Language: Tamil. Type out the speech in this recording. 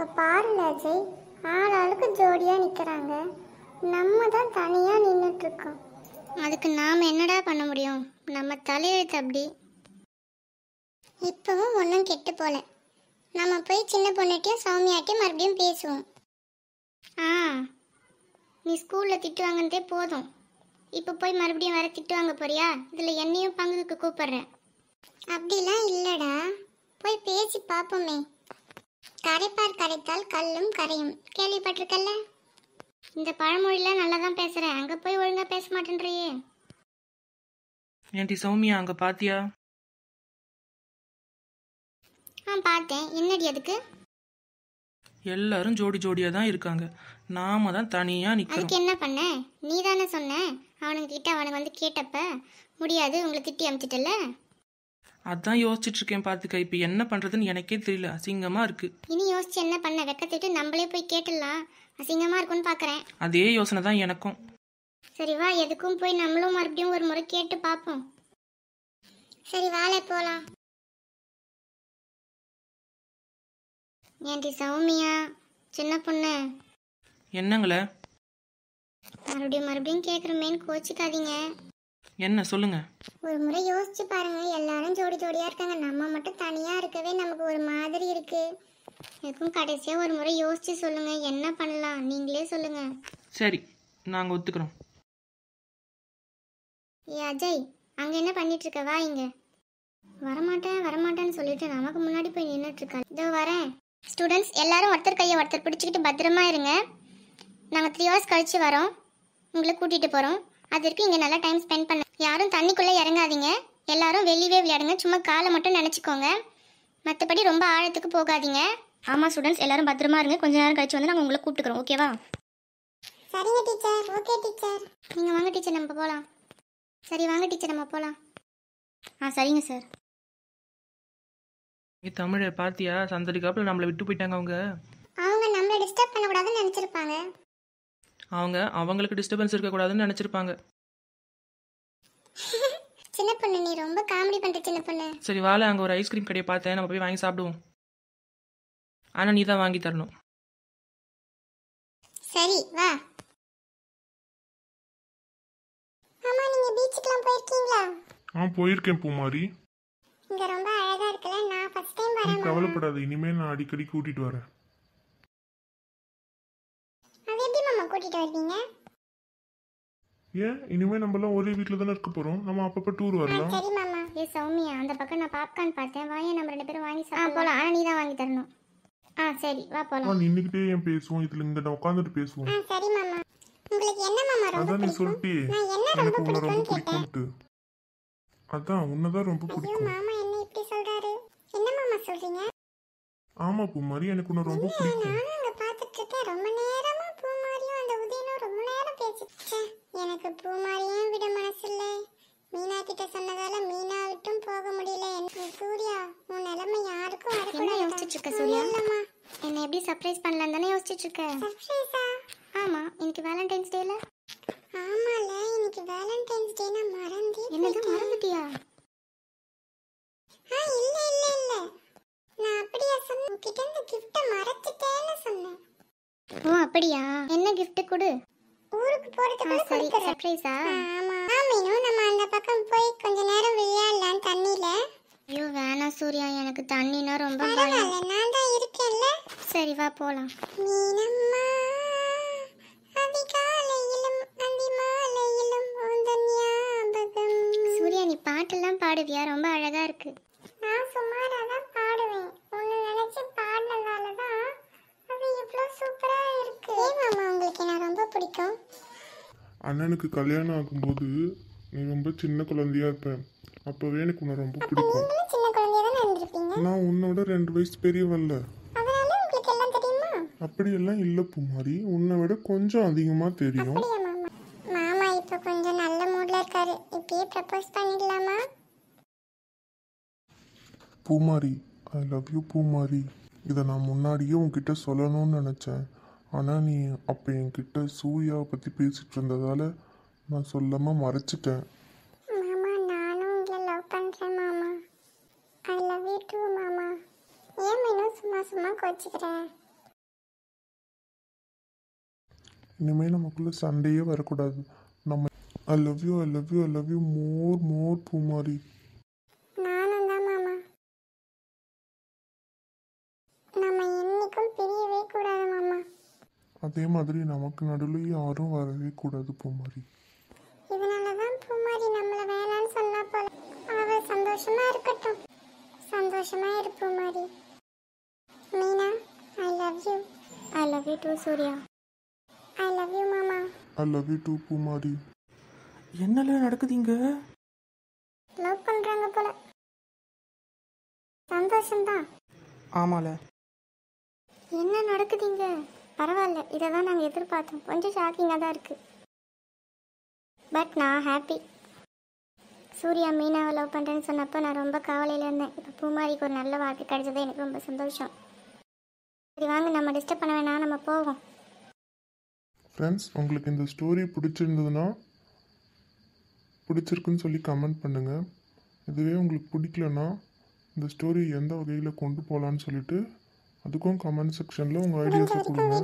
அங்கே பாருல அஜய் ஆளாளுக்கு ஜோடியாக நிற்கிறாங்க நம்ம தான் தனியாக நின்றுட்டுருக்கோம் அதுக்கு நாம் என்னடா பண்ண முடியும் நம்ம தலையெழுத்து அப்படி இப்போவும் ஒன்றும் கெட்டு போல நம்ம போய் சின்ன பொண்ணுகிட்டையும் சௌமியாட்டையும் மறுபடியும் பேசுவோம் ஆ நீ ஸ்கூலில் திட்டு வாங்கினதே போதும் இப்போ போய் மறுபடியும் வர திட்டு வாங்க போறியா இதில் என்னையும் பங்குக்கு கூப்பிடுறேன் அப்படிலாம் இல்லைடா போய் பேசி பார்ப்போமே கரைப்பார் கரைத்தால் கல்லும் கரையும் கேள்விப்பட்டிருக்கல்ல இந்த பழமொழியெலாம் நல்லா தான் பேசுகிறேன் அங்கே போய் ஒழுங்காக பேச மாட்டேன்றியே ஏன்டி சௌமியா அங்கே பாத்தியா ஆ பார்த்தேன் என்னடி அதுக்கு எல்லாரும் ஜோடி ஜோடியா தான் இருக்காங்க நாம தான் தனியா நிக்கிறோம் அதுக்கு என்ன பண்ண நீ தானே சொன்ன அவனுங்க கிட்ட அவனுக்கு வந்து கேட்டப்ப முடியாது உங்களை திட்டி அமிச்சிட்டல அதான் யோசிச்சுட்டு இருக்கேன் பாத்துக்க இப்ப என்ன பண்றதுன்னு எனக்கே தெரியல அசிங்கமா இருக்கு இனி யோசிச்சு என்ன பண்ண வெக்கத்திட்டு நம்மளே போய் கேட்டுலாம் அசிங்கமா இருக்கும்னு பாக்குறேன் அதே யோசனை தான் எனக்கும் சரி வா எதுக்கும் போய் நம்மளும் மறுபடியும் ஒரு முறை கேட்டு பார்ப்போம் சரி வாழை போகலாம் ஏன்டி சௌமியா சின்ன பொண்ணு என்னங்களே மறுபடியும் மறுபடியும் கேட்குறமேன்னு கோச்சிக்காதீங்க என்ன சொல்லுங்க ஒரு முறை யோசிச்சு பாருங்க எல்லாரும் ஜோடி ஜோடியா இருக்காங்க நம்ம மட்டும் தனியா இருக்கவே நமக்கு ஒரு மாதிரி இருக்கு எதுக்கும் கடைசியா ஒரு முறை யோசிச்சு சொல்லுங்க என்ன பண்ணலாம் நீங்களே சொல்லுங்க சரி நாங்க ஒத்துக்கிறோம் ஏ அஜய் அங்க என்ன பண்ணிட்டு இருக்க வா இங்க வரமாட்டேன் வரமாட்டேன்னு சொல்லிட்டு நமக்கு முன்னாடி போய் நின்றுட்டு இருக்கா இதோ வரேன் ஸ்டூடெண்ட்ஸ் எல்லாரும் ஒருத்தர் கையை ஒருத்தர் பிடிச்சிக்கிட்டு பத்திரமா இருங்க நாங்கள் த்ரீ ஹவர்ஸ் கழிச்சு வரோம் உங்களை கூட்டிகிட்டு போகிறோம் அதற்கு இங்கே நல்லா டைம் ஸ்பெண்ட் பண்ண யாரும் தண்ணிக்குள்ளே இறங்காதீங்க எல்லாரும் வெளியவே விளையாடுங்க சும்மா காலை மட்டும் நினச்சிக்கோங்க மற்றபடி ரொம்ப ஆழத்துக்கு போகாதீங்க ஆமாம் ஸ்டூடெண்ட்ஸ் எல்லாரும் பத்திரமா இருங்க கொஞ்ச நேரம் கழிச்சு வந்து நாங்கள் உங்களை கூப்பிட்டுக்கிறோம் ஓகேவா சரிங்க டீச்சர் ஓகே டீச்சர் நீங்கள் வாங்க டீச்சர் நம்ம போகலாம் சரி வாங்க டீச்சர் நம்ம போகலாம் ஆ சரிங்க சார் நீ தமிழ் பார்த்தியா சந்தடிக்காப்புல நம்மளை விட்டு போயிட்டாங்க அவங்க அவங்க நம்மளை டிஸ்டர்ப் பண்ணக்கூடாதுன்னு நினச்சிருப்பாங்க அவங்க அவங்களுக்கு டிஸ்டர்பன்ஸ் இருக்கக்கூடாதுன்னு நினச்சிருப்பாங்க சின்ன பொண்ணு நீ ரொம்ப காமெடி பண்ற சின்ன பொண்ணு சரி வாழ அங்கே ஒரு ஐஸ்கிரீம் கடையை பார்த்தேன் நம்ம போய் வாங்கி சாப்பிடுவோம் ஆனால் நீ தான் வாங்கி தரணும் சரி வா அம்மா நீங்க பீச்சுக்குலாம் போயிருக்கீங்களா ஆ போயிருக்கேன் பூமாரி இங்க ரொம்ப அழகா இருக்குல நான் ஃபர்ஸ்ட் டைம் வரேன் கவலைப்படாத இனிமே நான் அடிக்கடி கூட்டிட்டு வரேன் கூட்டிட்டு வருவீங்க ஏன் இனிமே ஒரே தானே இருக்க போறோம் நம்ம அப்பப்ப டூர் வரலாம் சரி மாமா ஏ சௌமியா அந்த பக்கம் நான் பாப்கார்ன் பார்த்தேன் நம்ம ரெண்டு பேரும் வாங்கி சாப்பிடலாம் போலாம் ஆனா நீ தான் வாங்கி தரணும் ஆ சரி வா போலாம் ஏன் பேசுவோம் இதுல உட்கார்ந்துட்டு பேசுவோம் ஆ சரி மாமா உங்களுக்கு என்ன மாமா ரொம்ப பிடிக்கும் அதான் நான் என்ன ரொம்ப பிடிக்கும்னு கேட்டேன் அதான் ரொம்ப பிடிக்கும் மாமா என்ன இப்படி சொல்றாரு என்ன மாமா சொல்றீங்க ஆமா பூமாரி எனக்கு உன்ன ரொம்ப பிடிக்கும் நான் அங்க பாத்துட்டு இருக்கேன் ரொம்ப நேரம் எனக்கு பூமாரியும் விட மனசில்ல மீனா கிட்ட சொன்னதால மீனா விட்டும் போக முடியல எனக்கு சூர்யா உன் நிலைமை யாருக்கும் என்ன யோசிச்சுட்டு இருக்க சூர்யா என்ன எப்படி சர்ப்ரைஸ் பண்ணலாம் தானே யோசிச்சுட்டு இருக்க சர்ப்ரைஸா ஆமா இன்னைக்கு வேலண்டைன்ஸ் டேல ஆமால இன்னைக்கு வேலண்டைன்ஸ் டே மறந்து என்னது மறந்துட்டியா ஆ இல்ல இல்ல இல்ல நான் அப்படியே சொன்னேன் கிட்ட இந்த கிஃப்ட்ட மறந்துட்டேன்னு சொன்னேன் ஓ அப்படியா என்ன கிஃப்ட் கொடு ஊருக்கு போறதுக்கு சரி சர்ப்ரைஸா ஆமா ஆமீனோ நம்ம அந்த பக்கம் போய் கொஞ்ச நேரம் விளையாடலாம் தண்ணில ஐயோ வேணா சூர்யா எனக்கு தண்ணினா ரொம்ப பயம் நான் தான் இருக்கேன்ல சரி வா போலாம் மீனம்மா அதிகாலையிலும் அதிமாலையிலும் உந்தன் ஞாபகம் சூர்யா நீ பாட்டெல்லாம் பாடுவியா ரொம்ப அழகா இருக்கு நான் சுமாரா தான் பாடுவேன் உன்னை நினைச்சு பாடினதால தான் அது இவ்வளோ சூப்பரா இருக்கு ஏன் மாமா உங்களுக்கு என்ன ரொம்ப பிடிக்கும் அண்ணனுக்கு கல்யாணம் ஆகும்போது நீ ரொம்ப சின்ன குழந்தையா இருப்ப அப்பவே எனக்கு உன்னை ரொம்ப பிடிக்கும் நான் உன்னோட ரெண்டு வயசு பெரியவன்ல எல்லாம் இல்லை பூமாரி உன்னை விட கொஞ்சம் அதிகமாக தெரியும் மாமா இப்போ கொஞ்சம் நல்ல மூட்ல இருக்காரு இப்பயே ப்ரப்போஸ் பண்ணிடலாமா பூமாரி ஐ லவ் யூ பூமாரி இதை நான் முன்னாடியே உன்கிட்ட சொல்லணும்னு நினச்சேன் ஆனால் நீ அப்போ என்கிட்ட சூர்யாவை பற்றி பேசிகிட்டு இருந்ததால் நான் சொல்லாமல் மறைச்சிட்டேன் லவ் இனிமேல் நமக்குள்ளே சண்டையே வரக்கூடாது நம்ம I love you I love you I love you more more Poomari அதே மாதிரி நமக்கு நடுவில் யாரும் வரவே கூடாது பூமாரி இதனால தான் பூமாரி நம்மள வேணாம்னு சொன்னா போல அவ சந்தோஷமா இருக்கட்டும் சந்தோஷமா இரு Poomari Meena I love you I love you too Surya I love you மாமா I love you too Poomari என்னல நடக்குதுங்க லவ் பண்றாங்க போல சந்தோஷம் தான் ஆமால என்ன நடக்குதுங்க பரவாயில்ல இதை தான் நாங்கள் எதிர்பார்த்தோம் கொஞ்சம் ஷாக்கிங்காக தான் இருக்குது பட் நான் ஹாப்பி சூர்யா மீனாவை லவ் பண்ணுறேன்னு சொன்னப்போ நான் ரொம்ப கவலையில் இருந்தேன் இப்போ பூமாரிக்கு ஒரு நல்ல வாழ்க்கை கிடைச்சது எனக்கு ரொம்ப சந்தோஷம் சரி வாங்க நம்ம டிஸ்டர்ப் பண்ண வேணாம் நம்ம போவோம் ஃப்ரெண்ட்ஸ் உங்களுக்கு இந்த ஸ்டோரி பிடிச்சிருந்ததுன்னா பிடிச்சிருக்குன்னு சொல்லி கமெண்ட் பண்ணுங்கள் இதுவே உங்களுக்கு பிடிக்கலன்னா இந்த ஸ்டோரி எந்த வகையில் கொண்டு போகலான்னு சொல்லிட்டு அதுக்கும் கமெண்ட் செக்ஷனில் உங்கள் ஐடியாஸை கொடுங்க